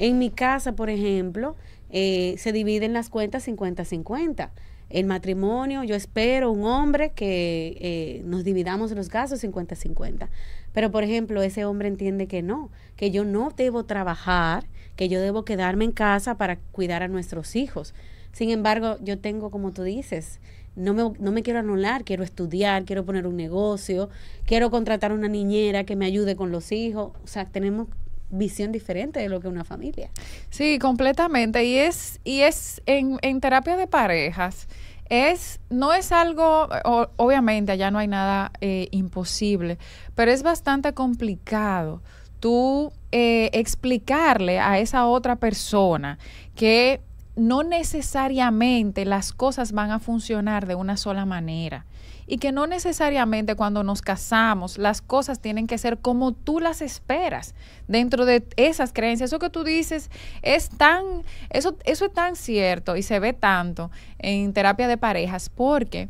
En mi casa, por ejemplo, eh, se dividen las cuentas 50-50. El matrimonio, yo espero un hombre que eh, nos dividamos los gastos 50-50. Pero, por ejemplo, ese hombre entiende que no, que yo no debo trabajar, que yo debo quedarme en casa para cuidar a nuestros hijos. Sin embargo, yo tengo, como tú dices, no me, no me, quiero anular, quiero estudiar, quiero poner un negocio, quiero contratar una niñera que me ayude con los hijos. O sea, tenemos visión diferente de lo que una familia. Sí, completamente. Y es, y es en, terapia de parejas, es, no es algo, obviamente allá no hay nada eh, imposible, pero es bastante complicado tú eh, explicarle a esa otra persona que no necesariamente las cosas van a funcionar de una sola manera y que no necesariamente cuando nos casamos las cosas tienen que ser como tú las esperas dentro de esas creencias. Eso que tú dices es tan, eso, eso es tan cierto y se ve tanto en terapia de parejas porque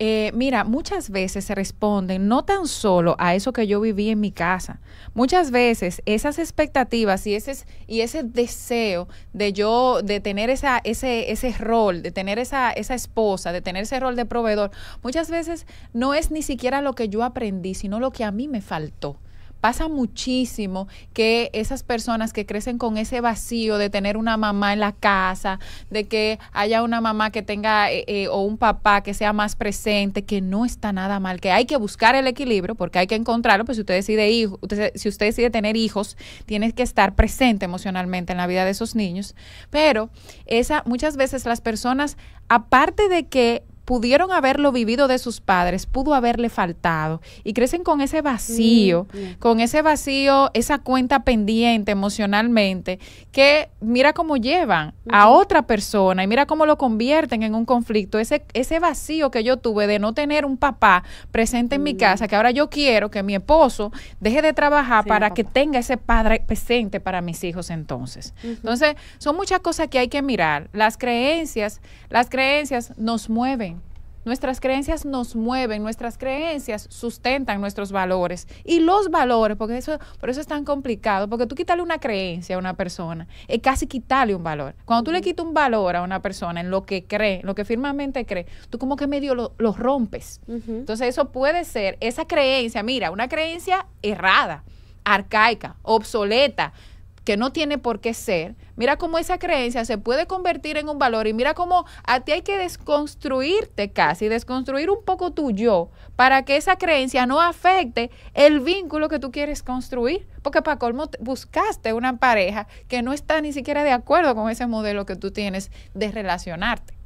eh, mira, muchas veces se responden no tan solo a eso que yo viví en mi casa, muchas veces esas expectativas y ese, y ese deseo de yo, de tener esa, ese, ese rol, de tener esa, esa esposa, de tener ese rol de proveedor, muchas veces no es ni siquiera lo que yo aprendí, sino lo que a mí me faltó. Pasa muchísimo que esas personas que crecen con ese vacío de tener una mamá en la casa, de que haya una mamá que tenga eh, eh, o un papá que sea más presente, que no está nada mal, que hay que buscar el equilibrio porque hay que encontrarlo, pues si usted decide si usted decide tener hijos, tiene que estar presente emocionalmente en la vida de esos niños, pero esa muchas veces las personas aparte de que pudieron haberlo vivido de sus padres, pudo haberle faltado. Y crecen con ese vacío, mm, mm. con ese vacío, esa cuenta pendiente emocionalmente, que mira cómo llevan a otra persona y mira cómo lo convierten en un conflicto. Ese, ese vacío que yo tuve de no tener un papá presente en mi mm. casa, que ahora yo quiero que mi esposo deje de trabajar para que tenga ese padre presente para mis hijos entonces. Entonces, son muchas cosas que hay que mirar. Las creencias, las creencias nos mueven Nuestras creencias nos mueven, nuestras creencias sustentan nuestros valores. Y los valores, porque eso, por eso es tan complicado, porque tú quitarle una creencia a una persona es casi quitarle un valor. Cuando tú le quitas un valor a una persona en lo que cree, en lo que firmemente cree, tú como que medio lo, rompes. Entonces eso puede ser esa creencia, mira, una creencia errada, arcaica, obsoleta, que no tiene por qué ser, mira cómo esa creencia se puede convertir en un valor y mira cómo a ti hay que desconstruirte casi, desconstruir un poco tu yo para que esa creencia no afecte el vínculo que tú quieres construir, porque para colmo buscaste una pareja que no está ni siquiera de acuerdo con ese modelo que tú tienes de relacionarte.